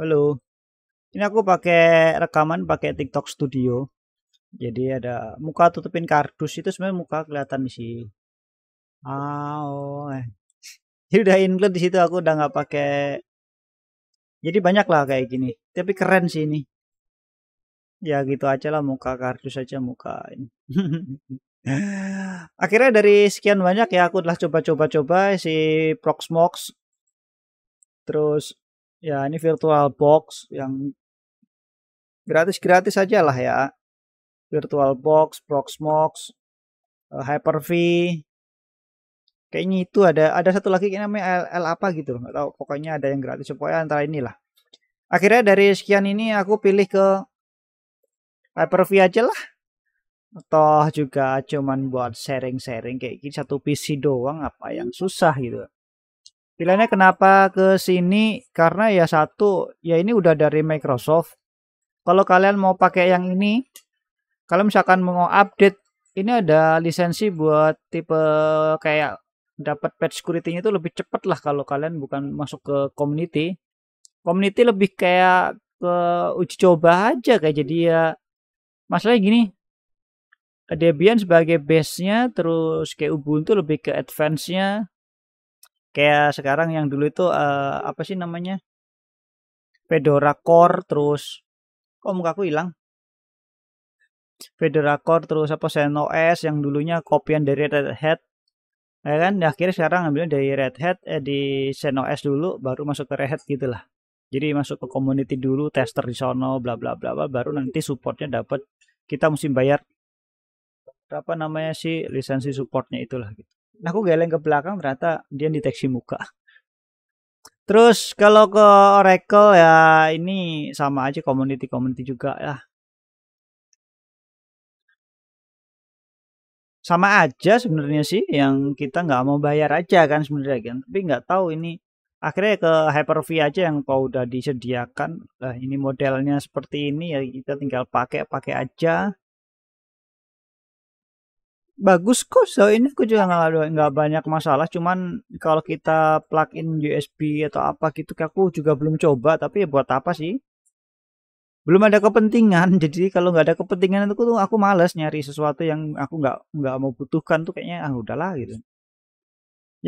Halo. Ini aku pakai rekaman pakai TikTok Studio. Jadi ada muka tutupin kardus itu sebenarnya muka kelihatan di sini. Ah, oh. Eh. Jadi udah include di situ aku udah nggak pakai. Jadi banyak lah kayak gini. Tapi keren sih ini. Ya gitu aja lah muka kardus aja muka ini. Akhirnya dari sekian banyak ya aku telah coba-coba-coba si Proxmox. Terus Ya, ini virtual box yang gratis-gratis aja lah ya. Virtual box, Proxmox, eh, Hyper-V. Kayaknya itu ada ada satu lagi yang namanya L, L apa gitu nggak tahu. Pokoknya ada yang gratis pokoknya antara inilah. Akhirnya dari sekian ini aku pilih ke Hyper-V aja lah toh juga cuman buat sharing-sharing kayak gini satu PC doang apa yang susah gitu pilihannya kenapa ke sini karena ya satu ya ini udah dari Microsoft kalau kalian mau pakai yang ini kalau misalkan mau update ini ada lisensi buat tipe kayak dapat patch security itu lebih cepat lah kalau kalian bukan masuk ke community community lebih kayak ke uji coba aja kayak jadi ya masalahnya gini Debian sebagai base-nya terus kayak Ubuntu lebih ke advance-nya kayak sekarang yang dulu itu uh, apa sih namanya Fedora Core terus kok muka aku hilang Fedora Core terus apa S yang dulunya kopian dari Red Hat ya kan ya, akhirnya sekarang ambilnya dari Red Hat eh, di S dulu baru masuk ke Red Hat gitu lah jadi masuk ke community dulu tester di sono bla bla bla baru nanti supportnya dapat kita mesti bayar berapa namanya sih lisensi supportnya itulah gitu Nah, aku geleng ke belakang ternyata dia deteksi muka terus kalau ke Oracle ya ini sama aja community community juga ya sama aja sebenarnya sih yang kita nggak mau bayar aja kan sebenarnya kan tapi nggak tahu ini akhirnya ke Hyper-V aja yang kau udah disediakan nah ini modelnya seperti ini ya kita tinggal pakai pakai aja bagus kok so ini aku juga nggak nggak banyak masalah cuman kalau kita plug in USB atau apa gitu aku juga belum coba tapi ya buat apa sih belum ada kepentingan jadi kalau nggak ada kepentingan itu tuh aku males nyari sesuatu yang aku nggak nggak mau butuhkan tuh kayaknya ah udahlah gitu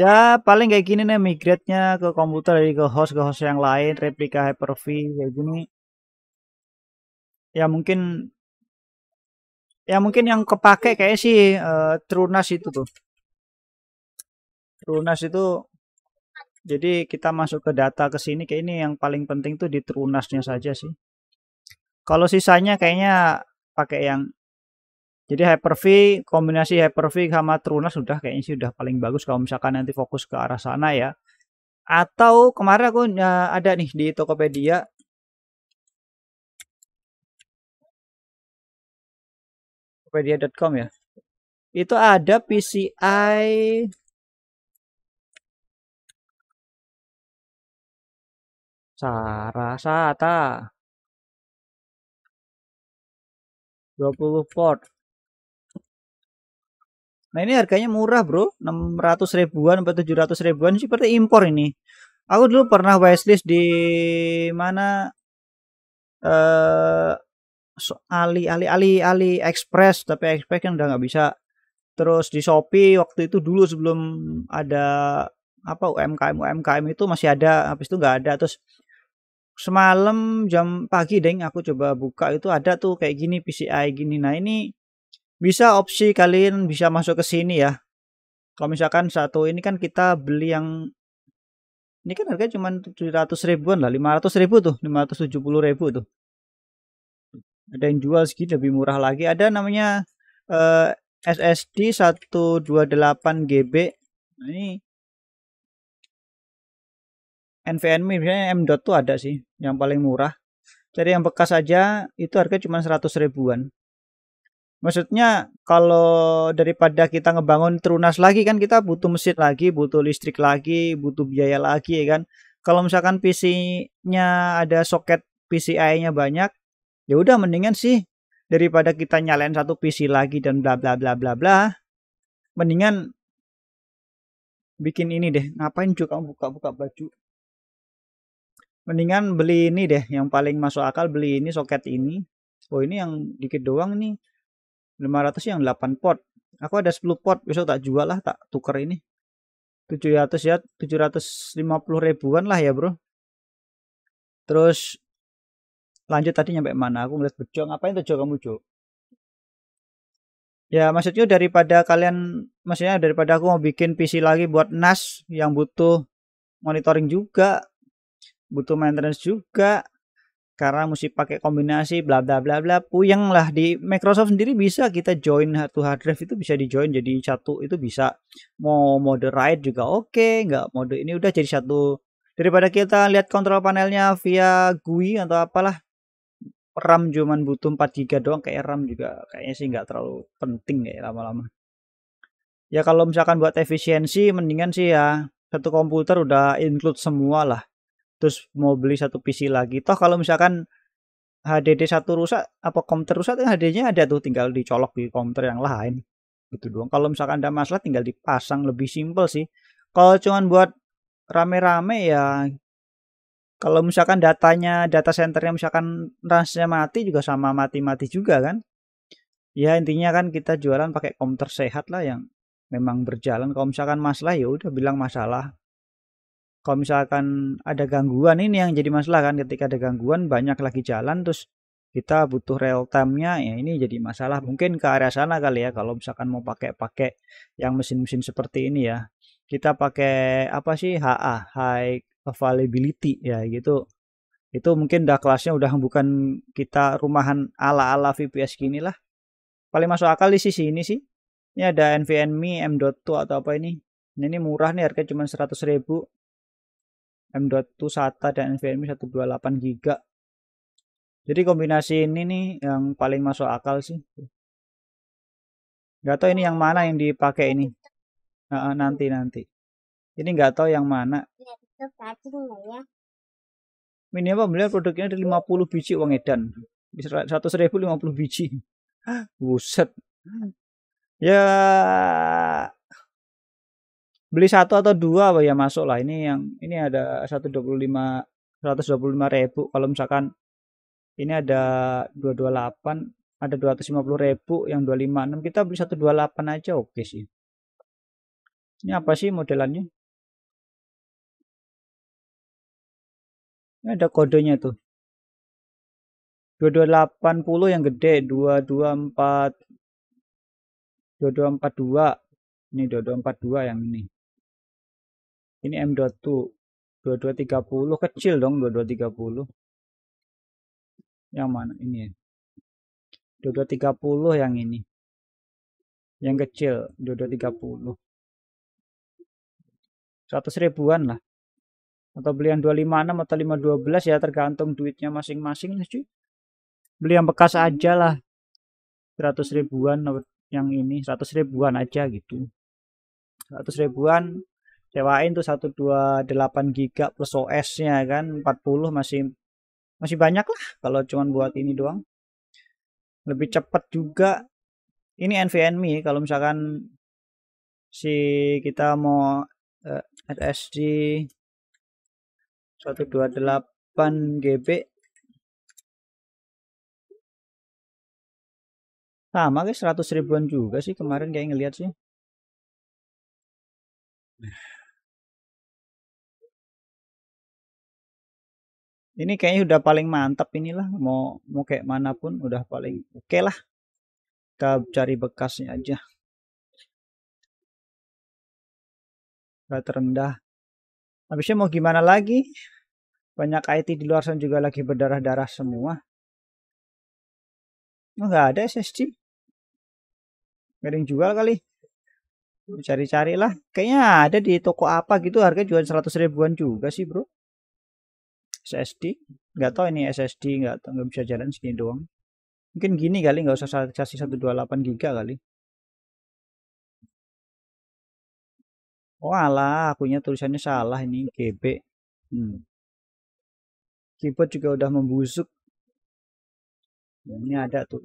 ya paling kayak gini nih migrate-nya ke komputer dari ke host ke host yang lain replika Hyper-V kayak gini ya mungkin Ya mungkin yang kepake kayak sih uh, Trunas itu tuh. Trunas itu jadi kita masuk ke data ke sini kayak ini yang paling penting tuh di Trunasnya saja sih. Kalau sisanya kayaknya pakai yang jadi Hyper-V kombinasi Hyper-V sama Trunas sudah kayaknya sih udah paling bagus kalau misalkan nanti fokus ke arah sana ya. Atau kemarin aku eh, ada nih di Tokopedia Wikipedia.com ya. Itu ada PCI Sarasata 20 port. Nah ini harganya murah bro 600 ribuan atau 700 ribuan seperti impor ini Aku dulu pernah wishlist di mana eh Ali Ali Ali Ali Express tapi Express kan udah nggak bisa terus di Shopee waktu itu dulu sebelum ada apa UMKM UMKM itu masih ada habis itu nggak ada terus semalam jam pagi deng aku coba buka itu ada tuh kayak gini PCI gini nah ini bisa opsi kalian bisa masuk ke sini ya kalau misalkan satu ini kan kita beli yang ini kan harga cuma 700 ribuan lah 500 ribu tuh 570 ribu tuh ada yang jual segini lebih murah lagi ada namanya eh, SSD 128 GB nah, ini NVMe misalnya M. tuh ada sih yang paling murah Jadi yang bekas saja itu harga cuma 100 ribuan maksudnya kalau daripada kita ngebangun terunas lagi kan kita butuh mesin lagi butuh listrik lagi butuh biaya lagi ya kan kalau misalkan PC-nya ada soket PCI-nya banyak ya udah mendingan sih daripada kita nyalain satu PC lagi dan bla bla bla bla bla mendingan bikin ini deh ngapain juga kamu buka-buka baju mendingan beli ini deh yang paling masuk akal beli ini soket ini oh ini yang dikit doang nih 500 yang 8 port aku ada 10 port besok tak jual lah tak tuker ini 700 ya 750 ribuan lah ya bro terus lanjut tadi nyampe mana aku ngeliat bejo ngapain tuh kamu jo ya maksudnya daripada kalian maksudnya daripada aku mau bikin PC lagi buat NAS yang butuh monitoring juga butuh maintenance juga karena mesti pakai kombinasi bla bla bla bla puyeng lah di Microsoft sendiri bisa kita join satu hard drive itu bisa di join jadi satu itu bisa mau mode write juga oke okay. nggak mode ini udah jadi satu daripada kita lihat kontrol panelnya via GUI atau apalah RAM cuman butuh 4 GB doang kayak RAM juga kayaknya sih nggak terlalu penting kayak lama-lama. Ya kalau misalkan buat efisiensi mendingan sih ya satu komputer udah include semua lah. Terus mau beli satu PC lagi. Toh kalau misalkan HDD satu rusak apa komputer rusak HDD-nya ada tuh tinggal dicolok di komputer yang lain. Gitu doang. Kalau misalkan ada masalah tinggal dipasang lebih simpel sih. Kalau cuman buat rame-rame ya kalau misalkan datanya, data centernya misalkan ransnya mati juga sama mati-mati juga kan. Ya intinya kan kita jualan pakai komputer sehat lah yang memang berjalan. Kalau misalkan masalah ya udah bilang masalah. Kalau misalkan ada gangguan ini yang jadi masalah kan ketika ada gangguan banyak lagi jalan terus kita butuh real time-nya ya ini jadi masalah mungkin ke area sana kali ya kalau misalkan mau pakai-pakai yang mesin-mesin seperti ini ya kita pakai apa sih HA high availability ya gitu itu mungkin udah kelasnya udah bukan kita rumahan ala-ala VPS gini lah paling masuk akal di sisi ini sih ini ada NVMe M.2 atau apa ini ini murah nih harga cuma 100 ribu M.2 SATA dan NVMe 128 GB jadi kombinasi ini nih yang paling masuk akal sih Gak tau ini yang mana yang dipakai ini uh, nanti nanti ini nggak tahu yang mana ya, ya. minimal beliau produknya ini ada 50 biji uang edan seratus ribu 50 biji buset ya beli satu atau dua apa ya masuk lah ini yang ini ada 125 125 ribu kalau misalkan ini ada 228 ada 250 ribu yang 256 kita beli 128 aja oke okay sih ini apa sih modelannya? Ini ada kodenya tuh. 2280 yang gede, 224 2242. Ini 2242 yang ini. Ini M.2 2230 kecil dong 2230. Yang mana ini ya? 2230 yang ini. Yang kecil 2230. 100 ribuan lah atau beli yang 256 atau 512 ya tergantung duitnya masing-masing lah cuy beli yang bekas aja lah 100 ribuan yang ini 100 ribuan aja gitu 100 ribuan sewain tuh 128 giga plus OS nya kan 40 masih masih banyak lah kalau cuman buat ini doang lebih cepat juga ini NVMe kalau misalkan si kita mau SSD 128 GB sama guys 100 ribuan juga sih kemarin kayak ngeliat sih ini kayaknya udah paling mantap inilah mau mau kayak manapun udah paling oke okay lah kita cari bekasnya aja nggak terendah habisnya mau gimana lagi banyak IT di luar sana juga lagi berdarah-darah semua oh, ada SSD Garing jual kali cari-cari lah kayaknya ada di toko apa gitu harga jual 100 ribuan juga sih bro SSD Enggak tahu ini SSD Enggak tahu bisa jalan segini doang mungkin gini kali nggak usah kasih 128 giga kali Oh alah, akunya tulisannya salah ini GB. Hmm. Keyboard juga udah membusuk. Ya, ini ada tuh.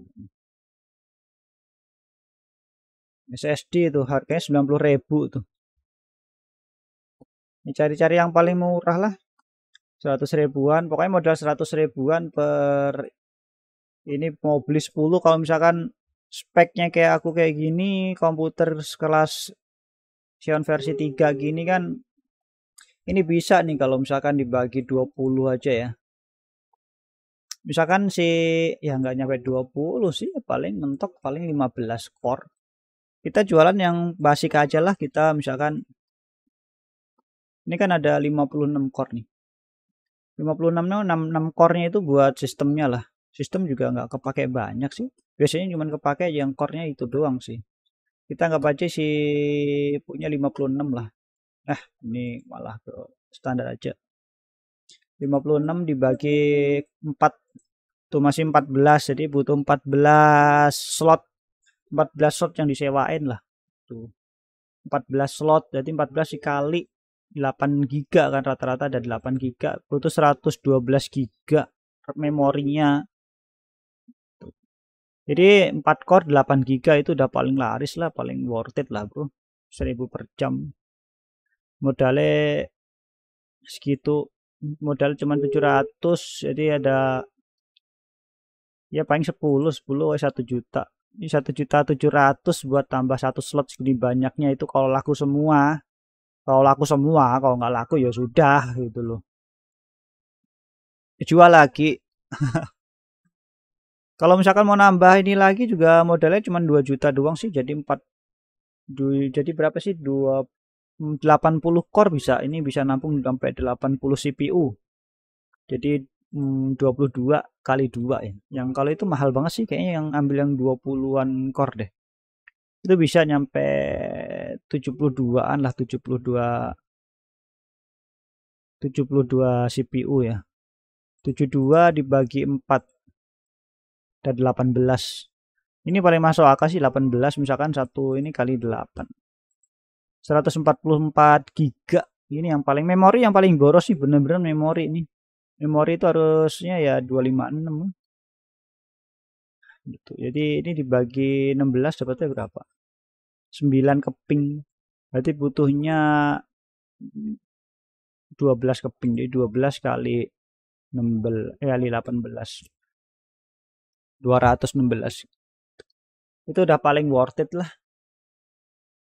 SSD itu harganya 90.000 tuh. Ini cari-cari yang paling murah lah. 100 ribuan, pokoknya modal 100 ribuan per ini mau beli 10 kalau misalkan speknya kayak aku kayak gini komputer kelas Xeon versi 3 gini kan ini bisa nih kalau misalkan dibagi 20 aja ya misalkan si ya nggak nyampe 20 sih paling mentok paling 15 core kita jualan yang basic aja lah kita misalkan ini kan ada 56 core nih 56 6, 6 core-nya itu buat sistemnya lah sistem juga nggak kepake banyak sih biasanya cuma kepake yang core-nya itu doang sih kita nggak baca si punya 56 lah nah ini malah ke standar aja 56 dibagi 4 itu masih 14 jadi butuh 14 slot 14 slot yang disewain lah tuh 14 slot jadi 14 dikali 8 giga kan rata-rata ada 8 giga butuh 112 giga memorinya jadi 4 core 8 GB itu udah paling laris lah, paling worth it lah bro. 1000 per jam. Modalnya segitu. Modal cuma 700, jadi ada ya paling 10, 10 1 juta. Ini 1 juta 700 buat tambah satu slot segini banyaknya itu kalau laku semua. Kalau laku semua, kalau nggak laku ya sudah gitu loh. Jual lagi. Kalau misalkan mau nambah ini lagi juga modalnya cuma 2 juta doang sih jadi 4 du, jadi berapa sih 2 80 core bisa ini bisa nampung sampai 80 CPU. Jadi 22 mm, kali 2 ya. Yang kalau itu mahal banget sih kayaknya yang ambil yang 20-an core deh. Itu bisa nyampe 72-an lah 72 72 CPU ya. 72 dibagi 4 ada 18 ini paling masuk akal sih 18 misalkan satu ini kali 8 144 giga ini yang paling memori yang paling boros sih bener-bener memori ini memori itu harusnya ya 256 gitu jadi ini dibagi 16 dapatnya berapa 9 keping berarti butuhnya 12 keping jadi 12 kali 16 eh, kali 18 216 itu udah paling worth it lah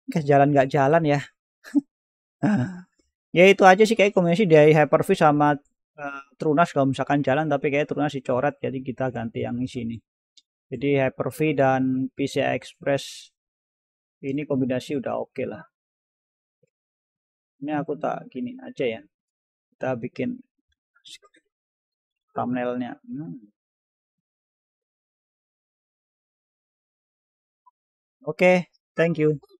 Guys, jalan gak jalan ya ya itu aja sih kayak kombinasi dari Hyper-V sama uh, Trunas kalau misalkan jalan tapi kayak Trunas dicoret jadi kita ganti yang di sini jadi Hyper-V dan PCI Express ini kombinasi udah oke okay lah ini aku tak gini aja ya kita bikin thumbnailnya hmm. Okay, thank you.